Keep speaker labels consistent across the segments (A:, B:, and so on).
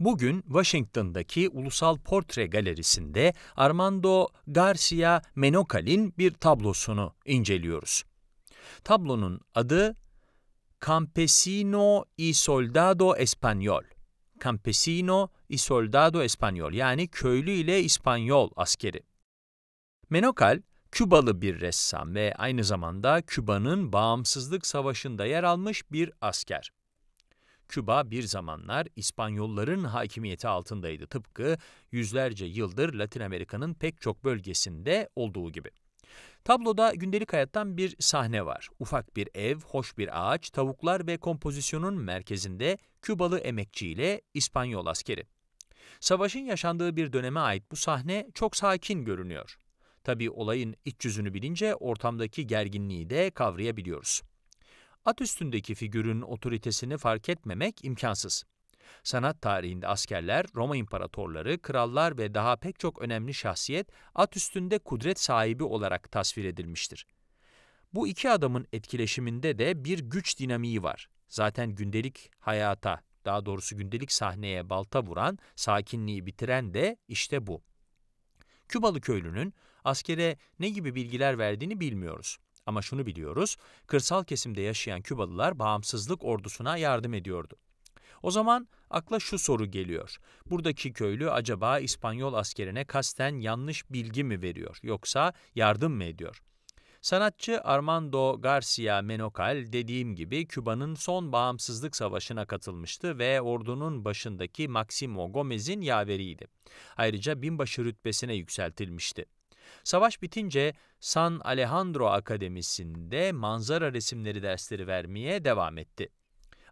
A: Bugün Washington'daki Ulusal Portre Galerisi'nde Armando Garcia Menocal'in bir tablosunu inceliyoruz. Tablonun adı Campesino y Soldado Español. Campesino y Soldado Español yani köylü ile İspanyol askeri. Menocal, Kübalı bir ressam ve aynı zamanda Küba'nın bağımsızlık savaşında yer almış bir asker. Küba bir zamanlar İspanyolların hakimiyeti altındaydı tıpkı yüzlerce yıldır Latin Amerika'nın pek çok bölgesinde olduğu gibi. Tabloda gündelik hayattan bir sahne var. Ufak bir ev, hoş bir ağaç, tavuklar ve kompozisyonun merkezinde Kübalı emekçi ile İspanyol askeri. Savaşın yaşandığı bir döneme ait bu sahne çok sakin görünüyor. Tabi olayın iç yüzünü bilince ortamdaki gerginliği de kavrayabiliyoruz at üstündeki figürün otoritesini fark etmemek imkansız. Sanat tarihinde askerler, Roma imparatorları, krallar ve daha pek çok önemli şahsiyet at üstünde kudret sahibi olarak tasvir edilmiştir. Bu iki adamın etkileşiminde de bir güç dinamiği var. Zaten gündelik hayata, daha doğrusu gündelik sahneye balta vuran, sakinliği bitiren de işte bu. Kübalı köylünün askere ne gibi bilgiler verdiğini bilmiyoruz. Ama şunu biliyoruz, kırsal kesimde yaşayan Kübalılar bağımsızlık ordusuna yardım ediyordu. O zaman akla şu soru geliyor. Buradaki köylü acaba İspanyol askerine kasten yanlış bilgi mi veriyor yoksa yardım mı ediyor? Sanatçı Armando Garcia Menocal dediğim gibi Küba'nın son bağımsızlık savaşına katılmıştı ve ordunun başındaki Maximo Gomez'in yaveriydi. Ayrıca binbaşı rütbesine yükseltilmişti. Savaş bitince San Alejandro Akademisi'nde manzara resimleri dersleri vermeye devam etti.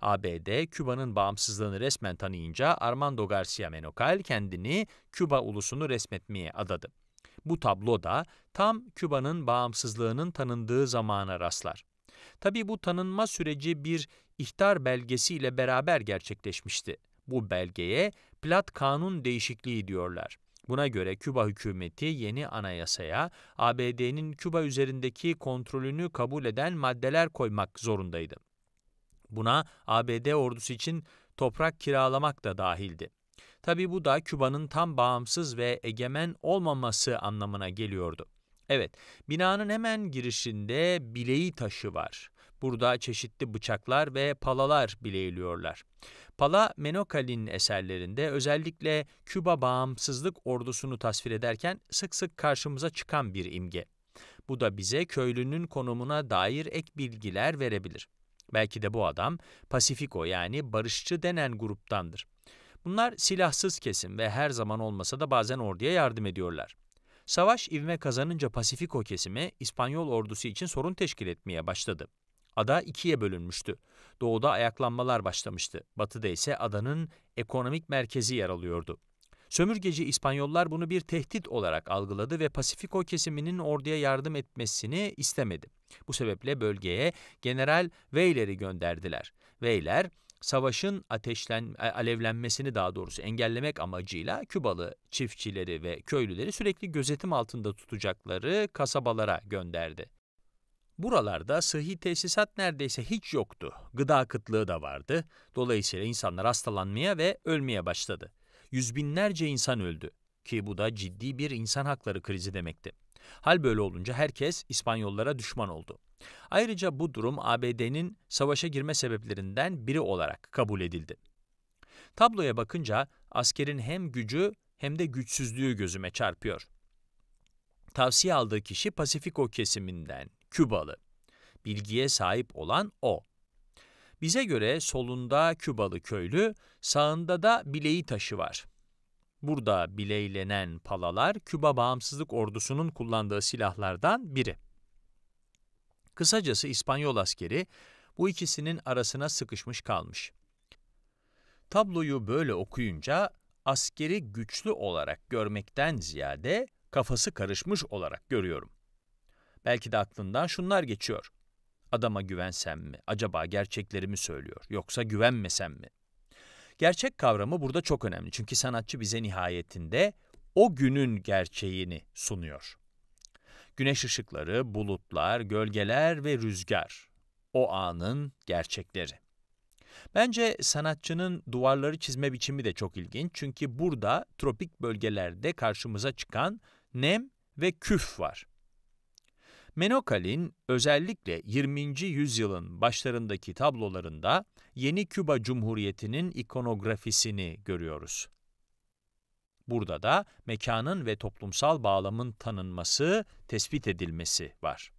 A: ABD, Küba'nın bağımsızlığını resmen tanıyınca Armando Garcia Menocal kendini Küba ulusunu resmetmeye adadı. Bu tablo da tam Küba'nın bağımsızlığının tanındığı zamana rastlar. Tabi bu tanınma süreci bir ihtar belgesiyle beraber gerçekleşmişti. Bu belgeye plat kanun değişikliği diyorlar. Buna göre Küba hükümeti yeni anayasaya ABD'nin Küba üzerindeki kontrolünü kabul eden maddeler koymak zorundaydı. Buna ABD ordusu için toprak kiralamak da dahildi. Tabi bu da Küba'nın tam bağımsız ve egemen olmaması anlamına geliyordu. Evet, binanın hemen girişinde bileği taşı var. Burada çeşitli bıçaklar ve palalar bileğliyorlar. Pala, Menokali'nin eserlerinde özellikle Küba bağımsızlık ordusunu tasvir ederken sık sık karşımıza çıkan bir imge. Bu da bize köylünün konumuna dair ek bilgiler verebilir. Belki de bu adam Pasifiko yani barışçı denen gruptandır. Bunlar silahsız kesim ve her zaman olmasa da bazen orduya yardım ediyorlar. Savaş ivme kazanınca Pasifiko kesimi İspanyol ordusu için sorun teşkil etmeye başladı. Ada ikiye bölünmüştü. Doğuda ayaklanmalar başlamıştı. Batıda ise adanın ekonomik merkezi yer alıyordu. Sömürgeci İspanyollar bunu bir tehdit olarak algıladı ve Pasifiko kesiminin orduya yardım etmesini istemedi. Bu sebeple bölgeye General Weyler'i gönderdiler. Weyler, savaşın ateşlen, alevlenmesini daha doğrusu engellemek amacıyla Kübalı çiftçileri ve köylüleri sürekli gözetim altında tutacakları kasabalara gönderdi. Buralarda sıhhi tesisat neredeyse hiç yoktu. Gıda kıtlığı da vardı. Dolayısıyla insanlar hastalanmaya ve ölmeye başladı. Yüz binlerce insan öldü ki bu da ciddi bir insan hakları krizi demekti. Hal böyle olunca herkes İspanyollara düşman oldu. Ayrıca bu durum ABD'nin savaşa girme sebeplerinden biri olarak kabul edildi. Tabloya bakınca askerin hem gücü hem de güçsüzlüğü gözüme çarpıyor. Tavsiye aldığı kişi Pasifiko kesiminden Kübalı. Bilgiye sahip olan o. Bize göre solunda Kübalı köylü, sağında da bileği taşı var. Burada bileylenen palalar Küba Bağımsızlık Ordusu'nun kullandığı silahlardan biri. Kısacası İspanyol askeri bu ikisinin arasına sıkışmış kalmış. Tabloyu böyle okuyunca askeri güçlü olarak görmekten ziyade kafası karışmış olarak görüyorum. Belki de aklından şunlar geçiyor. Adama güvensem mi? Acaba gerçeklerimi söylüyor? Yoksa güvenmesem mi? Gerçek kavramı burada çok önemli. Çünkü sanatçı bize nihayetinde o günün gerçeğini sunuyor. Güneş ışıkları, bulutlar, gölgeler ve rüzgar. O anın gerçekleri. Bence sanatçının duvarları çizme biçimi de çok ilginç. Çünkü burada tropik bölgelerde karşımıza çıkan nem ve küf var. Menokal'in özellikle 20. yüzyılın başlarındaki tablolarında yeni Küba Cumhuriyeti'nin ikonografisini görüyoruz. Burada da mekanın ve toplumsal bağlamın tanınması, tespit edilmesi var.